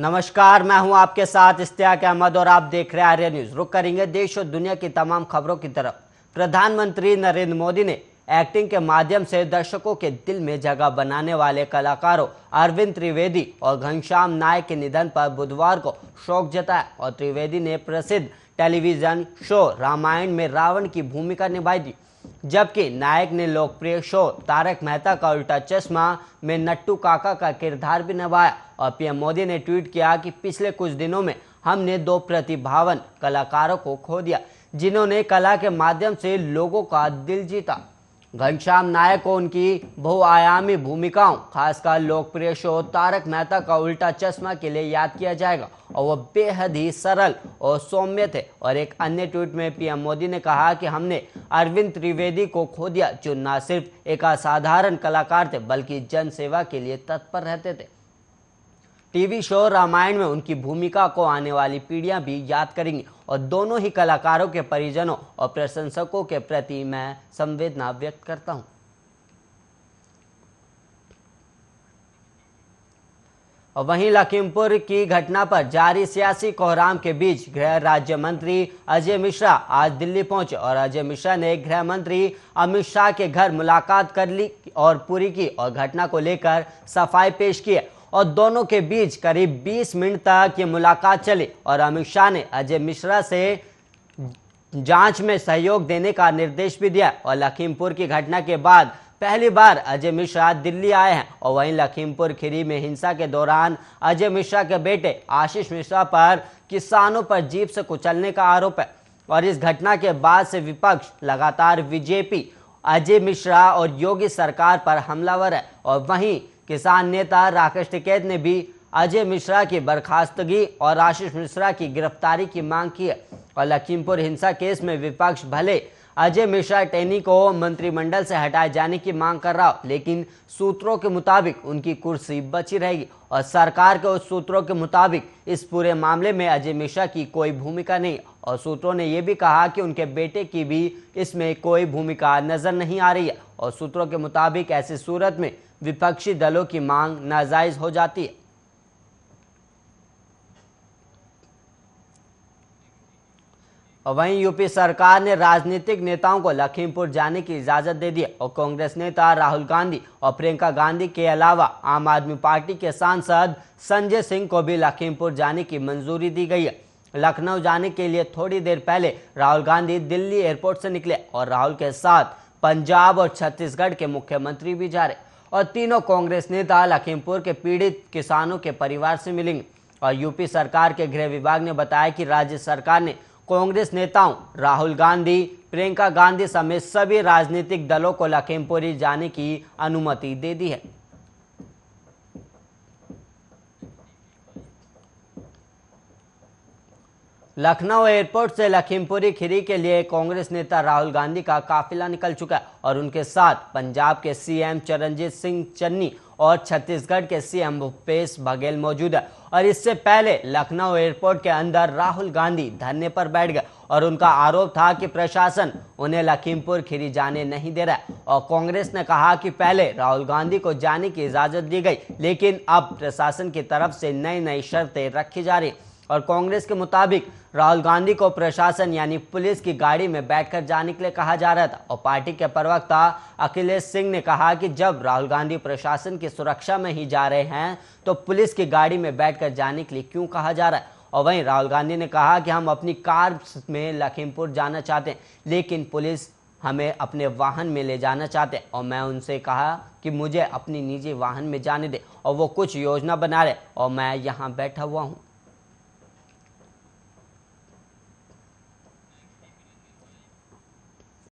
नमस्कार मैं हूं आपके साथ इश्तियाक अहमद और आप देख रहे हैं आर्य न्यूज रुक करेंगे देश और दुनिया की तमाम खबरों की तरफ प्रधानमंत्री नरेंद्र मोदी ने एक्टिंग के माध्यम से दर्शकों के दिल में जगह बनाने वाले कलाकारों अरविंद त्रिवेदी और घनश्याम नायक के निधन पर बुधवार को शोक जताया और त्रिवेदी ने प्रसिद्ध टेलीविजन शो रामायण में रावण की भूमिका निभाई थी जबकि नायक ने लोकप्रिय शो तारक मेहता का उल्टा चश्मा में नट्टू काका का किरदार भी निभाया और पीएम मोदी ने ट्वीट किया कि पिछले कुछ दिनों में हमने दो प्रतिभावन कलाकारों को खो दिया जिन्होंने कला के माध्यम से लोगों का दिल जीता घनश्याम नायक को उनकी बहुआयामी भूमिकाओं खासकर लोकप्रिय शो तारक मेहता का उल्टा चश्मा के लिए याद किया जाएगा और वह बेहद ही सरल और सौम्य थे और एक अन्य ट्वीट में पीएम मोदी ने कहा कि हमने अरविंद त्रिवेदी को खो दिया जो न सिर्फ एक असाधारण कलाकार थे बल्कि जनसेवा के लिए तत्पर रहते थे टीवी शो रामायण में उनकी भूमिका को आने वाली पीढ़ियां भी याद करेंगी और दोनों ही कलाकारों के परिजनों और प्रशंसकों के प्रति मैं संवेदना व्यक्त करता हूं और वहीं लखीमपुर की घटना पर जारी सियासी कोहराम के बीच गृह राज्य मंत्री अजय मिश्रा आज दिल्ली पहुंचे और अजय मिश्रा ने गृह मंत्री अमित शाह के घर मुलाकात कर ली और पूरी की और घटना को लेकर सफाई पेश किए और दोनों के बीच करीब 20 मिनट तक ये मुलाकात चली और अमित शाह ने अजय मिश्रा से जांच में सहयोग देने का निर्देश भी दिया और लखीमपुर की घटना के बाद पहली बार अजय मिश्रा दिल्ली आए हैं और वहीं लखीमपुर खीरी में हिंसा के दौरान अजय मिश्रा के बेटे आशीष मिश्रा पर किसानों पर जीप से कुचलने का आरोप है और इस घटना के बाद से विपक्ष लगातार बीजेपी अजय मिश्रा और योगी सरकार पर हमलावर है और वहीं किसान नेता राकेश टिकैत ने भी अजय मिश्रा की बर्खास्तगी और आशीष मिश्रा की गिरफ्तारी की मांग की है और लखीमपुर हिंसा केस में विपक्ष भले अजय मिश्रा टेनी को मंत्रिमंडल से हटाए जाने की मांग कर रहा लेकिन सूत्रों के मुताबिक उनकी कुर्सी बची रहेगी और सरकार के उस सूत्रों के मुताबिक इस पूरे मामले में अजय मिश्रा की कोई भूमिका नहीं और सूत्रों ने यह भी कहा कि उनके बेटे की भी इसमें कोई भूमिका नजर नहीं आ रही है और सूत्रों के मुताबिक ऐसी सूरत में विपक्षी दलों की मांग नाजायज हो जाती है वहीं यूपी सरकार ने राजनीतिक नेताओं को लखीमपुर जाने की इजाजत दे दी और कांग्रेस नेता राहुल गांधी और प्रियंका गांधी के अलावा आम आदमी पार्टी के सांसद संजय सिंह को भी लखीमपुर जाने की मंजूरी दी गई है लखनऊ जाने के लिए थोड़ी देर पहले राहुल गांधी दिल्ली एयरपोर्ट से निकले और राहुल के साथ पंजाब और छत्तीसगढ़ के मुख्यमंत्री भी जा रहे और तीनों कांग्रेस नेता लखीमपुर के पीड़ित किसानों के परिवार से मिलेंगे और यूपी सरकार के गृह विभाग ने बताया कि राज्य सरकार ने कांग्रेस नेताओं राहुल गांधी प्रियंका गांधी समेत सभी राजनीतिक दलों को लखीमपुरी जाने की अनुमति दे दी है लखनऊ एयरपोर्ट से लखीमपुरी खीरी के लिए कांग्रेस नेता राहुल गांधी का काफिला निकल चुका है और उनके साथ पंजाब के सीएम चरणजीत सिंह चन्नी और छत्तीसगढ़ के सीएम भूपेश बघेल मौजूद है और इससे पहले लखनऊ एयरपोर्ट के अंदर राहुल गांधी धरने पर बैठ गए और उनका आरोप था कि प्रशासन उन्हें लखीमपुर खीरी जाने नहीं दे रहा है और कांग्रेस ने कहा कि पहले राहुल गांधी को जाने की इजाजत दी गई लेकिन अब प्रशासन की तरफ से नई नई शर्तें रखी जा रही और कांग्रेस के मुताबिक राहुल गांधी को प्रशासन यानी पुलिस की गाड़ी में बैठकर जाने के लिए कहा जा रहा था और पार्टी के प्रवक्ता अखिलेश सिंह ने कहा कि जब राहुल गांधी प्रशासन की सुरक्षा में ही जा रहे हैं तो पुलिस की गाड़ी में बैठ जाने के लिए क्यों कहा जा रहा है और वहीं राहुल गांधी ने कहा कि हम अपनी कार में लखीमपुर जाना चाहते हैं लेकिन पुलिस हमें अपने वाहन में ले जाना चाहते हैं और मैं उनसे कहा कि मुझे अपनी निजी वाहन में जाने दें और वो कुछ योजना बना रहे और मैं यहाँ बैठा हुआ हूँ